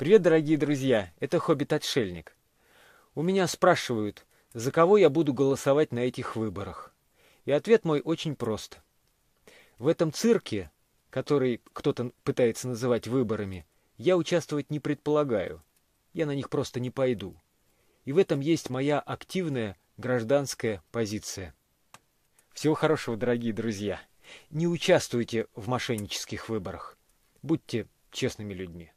Привет, дорогие друзья, это Хоббит-отшельник. У меня спрашивают, за кого я буду голосовать на этих выборах. И ответ мой очень прост. В этом цирке, который кто-то пытается называть выборами, я участвовать не предполагаю. Я на них просто не пойду. И в этом есть моя активная гражданская позиция. Всего хорошего, дорогие друзья. Не участвуйте в мошеннических выборах. Будьте честными людьми.